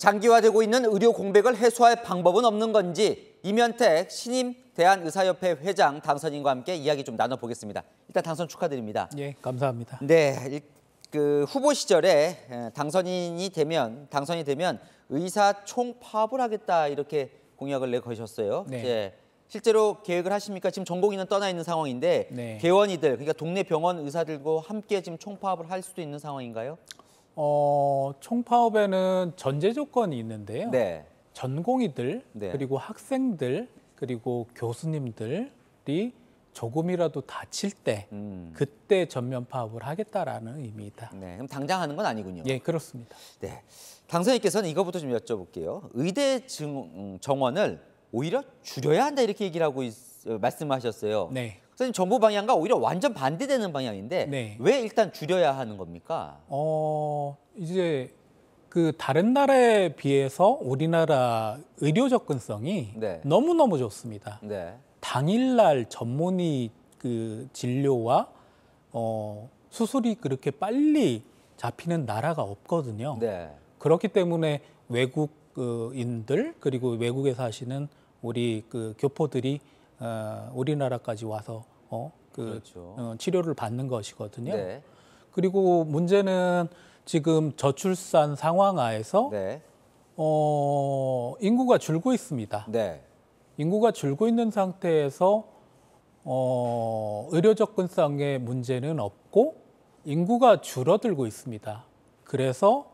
장기화되고 있는 의료 공백을 해소할 방법은 없는 건지 이면택 신임 대한의사협회 회장 당선인과 함께 이야기 좀 나눠보겠습니다. 일단 당선 축하드립니다. 예, 감사합니다. 네, 그 후보 시절에 당선인이 되면 당선이 되면 의사 총파업을 하겠다 이렇게 공약을 내거셨어요. 네. 예, 실제로 계획을 하십니까? 지금 전공인은 떠나 있는 상황인데 네. 개원이들, 그러니까 동네 병원 의사들과 함께 지금 총파업을 할 수도 있는 상황인가요? 어, 총파업에는 전제 조건이 있는데요. 네. 전공의들 네. 그리고 학생들 그리고 교수님들이 조금이라도 다칠 때 음. 그때 전면 파업을 하겠다라는 의미이다. 네, 그럼 당장 하는 건 아니군요. 예, 그렇습니다. 네, 당선인께서는 이거부터 좀 여쭤볼게요. 의대 증, 음, 정원을 오히려 줄여야 한다 이렇게 얘기를 하고 있, 어, 말씀하셨어요. 네. 선생님 정부 방향과 오히려 완전 반대되는 방향인데 네. 왜 일단 줄여야 하는 겁니까? 어 이제 그 다른 나라에 비해서 우리나라 의료 접근성이 네. 너무 너무 좋습니다. 네. 당일날 전문의 그 진료와 어 수술이 그렇게 빨리 잡히는 나라가 없거든요. 네. 그렇기 때문에 외국인들 그리고 외국에 서하시는 우리 그 교포들이 어, 우리나라까지 와서 어, 그 그렇죠. 어, 치료를 받는 것이거든요. 네. 그리고 문제는 지금 저출산 상황하에서 네. 어, 인구가 줄고 있습니다. 네. 인구가 줄고 있는 상태에서 어, 의료 접근성의 문제는 없고 인구가 줄어들고 있습니다. 그래서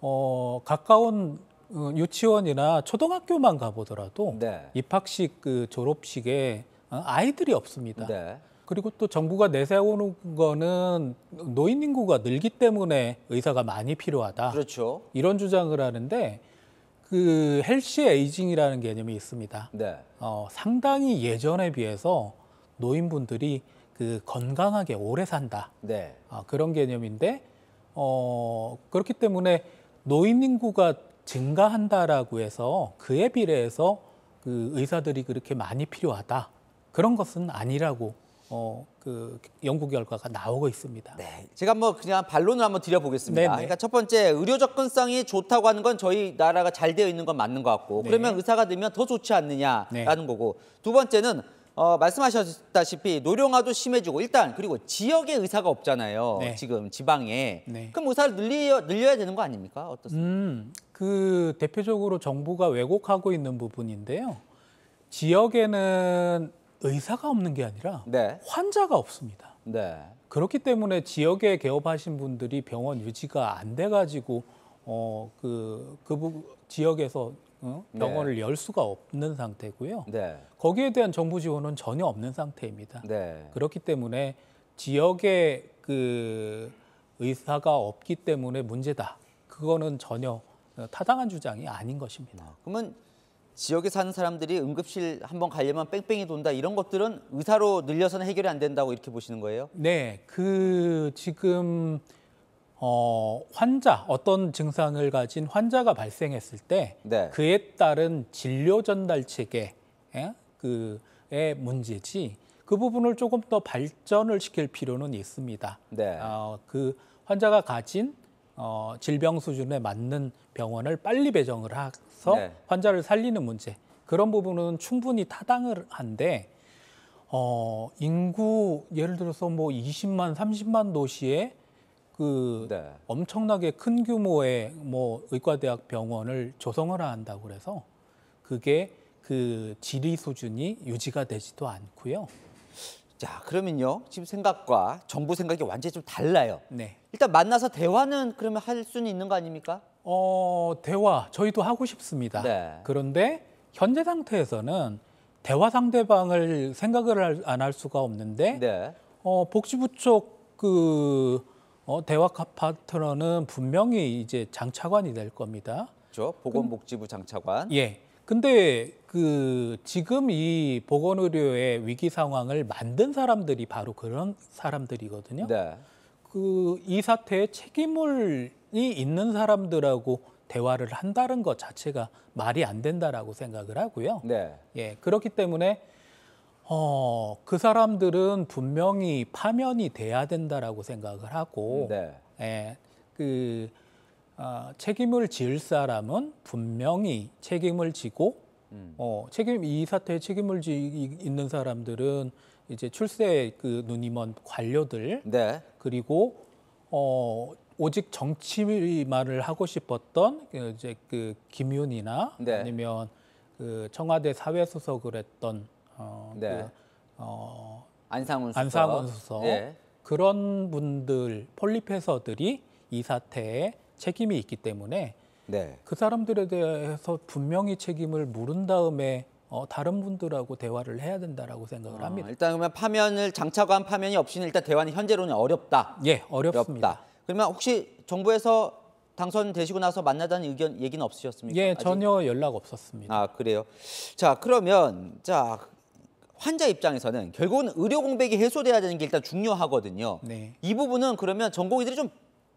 어, 가까운 어, 유치원이나 초등학교만 가보더라도 네. 입학식 그 졸업식에 어, 아이들이 없습니다. 네. 그리고 또 정부가 내세우는 거는 노인 인구가 늘기 때문에 의사가 많이 필요하다. 그렇죠. 이런 주장을 하는데 그 헬시 에이징이라는 개념이 있습니다. 네. 어, 상당히 예전에 비해서 노인분들이 그 건강하게 오래 산다. 네. 어, 그런 개념인데 어, 그렇기 때문에 노인 인구가 증가한다라고 해서 그에 비례해서 그 의사들이 그렇게 많이 필요하다 그런 것은 아니라고 어, 그 연구 결과가 나오고 있습니다. 네, 제가 한번 그냥 반론을 한번 드려보겠습니다. 네네. 그러니까 첫 번째 의료 접근성이 좋다고 하는 건 저희 나라가 잘 되어 있는 건 맞는 것 같고 네. 그러면 의사가 되면 더 좋지 않느냐라는 네. 거고 두 번째는 어, 말씀하셨다시피 노령화도 심해지고 일단 그리고 지역에 의사가 없잖아요. 네. 지금 지방에. 네. 그럼 의사를 늘려, 늘려야 되는 거 아닙니까? 어떻습니까? 음, 그 대표적으로 정부가 왜곡하고 있는 부분인데요. 지역에는 의사가 없는 게 아니라 네. 환자가 없습니다. 네. 그렇기 때문에 지역에 개업하신 분들이 병원 유지가 안 돼가지고 어 그그 그, 그 지역에서 어, 네. 병원을 네. 열 수가 없는 상태고요. 네. 거기에 대한 정부 지원은 전혀 없는 상태입니다. 네. 그렇기 때문에 지역에 그 의사가 없기 때문에 문제다. 그거는 전혀 어, 타당한 주장이 아닌 것입니다. 아, 그러면 지역에 사는 사람들이 응급실 한번 가려면 뺑뺑이 돈다 이런 것들은 의사로 늘려서는 해결이 안 된다고 이렇게 보시는 거예요? 네, 그 지금 어, 환자 어떤 증상을 가진 환자가 발생했을 때 네. 그에 따른 진료 전달 체계 예? 그의 문제지 그 부분을 조금 더 발전을 시킬 필요는 있습니다. 네. 어, 그 환자가 가진 어, 질병 수준에 맞는 병원을 빨리 배정을 해서 네. 환자를 살리는 문제 그런 부분은 충분히 타당을 한데 어, 인구 예를 들어서 뭐 20만 30만 도시에 그 네. 엄청나게 큰 규모의 뭐 의과대학 병원을 조성을 한다 그래서 그게 그 질의 수준이 유지가 되지도 않고요. 자, 그러면요. 지금 생각과 정부 생각이 완전히 좀 달라요. 네. 일단 만나서 대화는 그러면 할 수는 있는 거 아닙니까? 어, 대화 저희도 하고 싶습니다. 네. 그런데 현재 상태에서는 대화 상대방을 생각을 안 할 수가 없는데 네. 어, 복지부 쪽그 어, 대화 파트너는 분명히 이제 장차관이 될 겁니다. 그렇죠. 보건복지부 장차관. 그, 예. 근데 그 지금 이 보건의료의 위기 상황을 만든 사람들이 바로 그런 사람들이거든요. 네. 그이 사태에 책임을 이 있는 사람들하고 대화를 한다는 것 자체가 말이 안 된다라고 생각을 하고요. 네. 예, 그렇기 때문에 어, 그 사람들은 분명히 파면이 돼야 된다라고 생각을 하고 네. 예, 그 아, 책임을 지을 사람은 분명히 책임을 지고 음. 어, 책임 이 사태에 책임을 지 있는 사람들은 이제 출세 그 누님원 관료들 네. 그리고 어 오직 정치말을 하고 싶었던 그 이제 그 김윤이나 네. 아니면 그 청와대 사회수석을 했던 어, 네. 그, 어 안상훈 수석, 안상훈 수석 네. 그런 분들 폴리페서들이 이 사태에 책임이 있기 때문에 네. 그 사람들에 대해서 분명히 책임을 물은 다음에 어, 다른 분들하고 대화를 해야 된다라고 생각을 아, 합니다. 일단 그러면 파면을 장차관 파면이 없이는 일단 대화는 현재로는 어렵다. 예, 어렵습니다. 어렵다. 그러면 혹시 정부에서 당선되시고 나서 만나자는 의견 얘기는 없으셨습니까? 예, 전혀 아직? 연락 없었습니다. 아 그래요. 자 그러면 자 환자 입장에서는 결국은 의료 공백이 해소돼야 되는 게 일단 중요하거든요. 네. 이 부분은 그러면 전공의들이 좀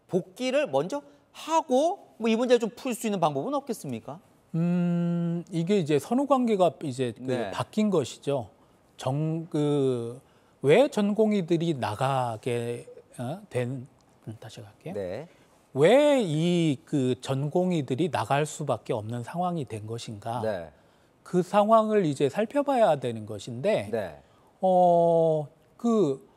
복귀를 먼저 하고 뭐 이 문제 좀 풀 수 있는 방법은 없겠습니까? 음 이게 이제 선후 관계가 이제 그 네. 바뀐 것이죠. 정 그 왜 전공의들이 나가게 어, 된 음, 다시 갈게요. 네. 왜 이 그 전공의들이 나갈 수밖에 없는 상황이 된 것인가? 네. 그 상황을 이제 살펴봐야 되는 것인데, 네. 어그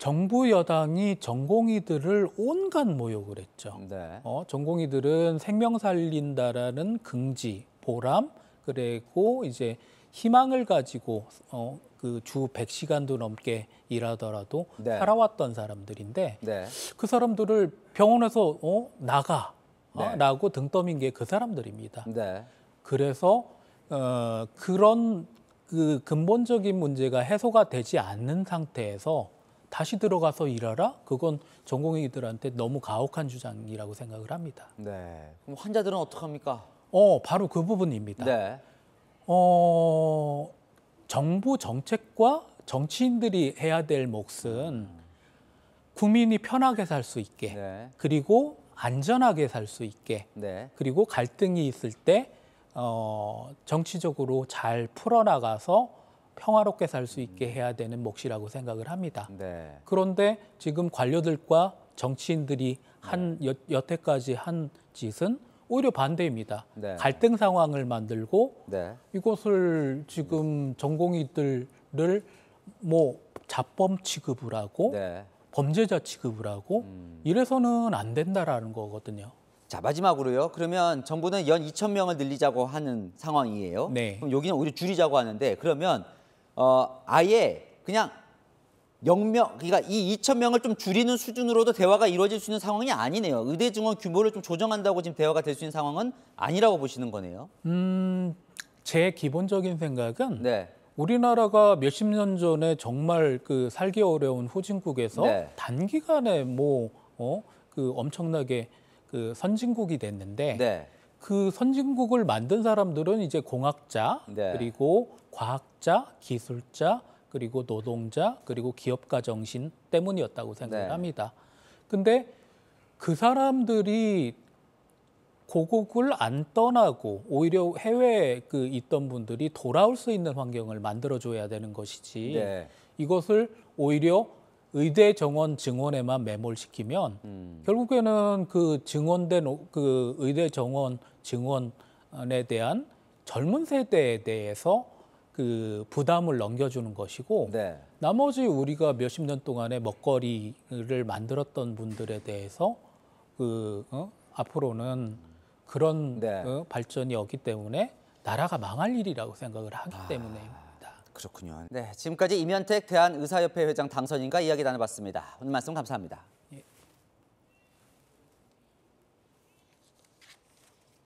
정부 여당이 전공의들을 온갖 모욕을 했죠. 네. 어, 전공의들은 생명 살린다라는 긍지, 보람, 그리고 이제 희망을 가지고 어, 그주 100시간도 넘게 일하더라도 네. 살아왔던 사람들인데 네. 그 사람들을 병원에서 어, 나가 어, 네. 라고 등떠민 게 그 사람들입니다. 네. 그래서 어, 그런 그 근본적인 문제가 해소가 되지 않는 상태에서 다시 들어가서 일하라 그건 전공의들한테 너무 가혹한 주장이라고 생각을 합니다. 네. 그럼 환자들은 어떡합니까? 어, 바로 그 부분입니다. 네. 어, 정부 정책과 정치인들이 해야 될 몫은 국민이 편하게 살 수 있게 네. 그리고 안전하게 살 수 있게 네. 그리고 갈등이 있을 때 어, 정치적으로 잘 풀어나가서 평화롭게 살 수 있게 해야 되는 몫이라고 생각을 합니다. 네. 그런데 지금 관료들과 정치인들이 네. 한 네. 여, 태까지한 짓은 오히려 반대입니다. 네. 갈등 상황을 만들고 네. 이곳을 지금 전공의들을 뭐 자범 취급을 하고 네. 범죄자 취급을 하고 음. 이래서는 안 된다라는 거거든요. 자 마지막으로요. 그러면 정부는 연 2천 명을 늘리자고 하는 상황이에요. 네. 그럼 여기는 오히려 줄이자고 하는데 그러면 어, 아예 그냥 영명 그러니까 이 2천 명을 좀 줄이는 수준으로도 대화가 이루어질 수 있는 상황이 아니네요. 의대 증원 규모를 좀 조정한다고 지금 대화가 될 수 있는 상황은 아니라고 보시는 거네요. 음, 제 기본적인 생각은 네. 우리나라가 몇십 년 전에 정말 그 살기 어려운 후진국에서 네. 단기간에 뭐 어, 그 엄청나게 그 선진국이 됐는데 네. 그 선진국을 만든 사람들은 이제 공학자 네. 그리고 과학자, 기술자 그리고 노동자 그리고 기업가 정신 때문이었다고 생각을 네. 합니다. 근데 그 사람들이 고국을 안 떠나고 오히려 해외에 그 있던 분들이 돌아올 수 있는 환경을 만들어줘야 되는 것이지 네. 이것을 오히려 의대 정원 증원에만 매몰시키면 음. 결국에는 그 증원된 그 의대 정원 증원에 대한 젊은 세대에 대해서 그 부담을 넘겨주는 것이고 네. 나머지 우리가 몇십 년 동안에 먹거리를 만들었던 분들에 대해서 그 어? 앞으로는 그런 네. 어? 발전이 없기 때문에 나라가 망할 일이라고 생각을 하기 아. 때문에 그렇군요. 네, 지금까지 임현택 대한의사협회 회장 당선인과 이야기 나눠봤습니다. 오늘 말씀 감사합니다.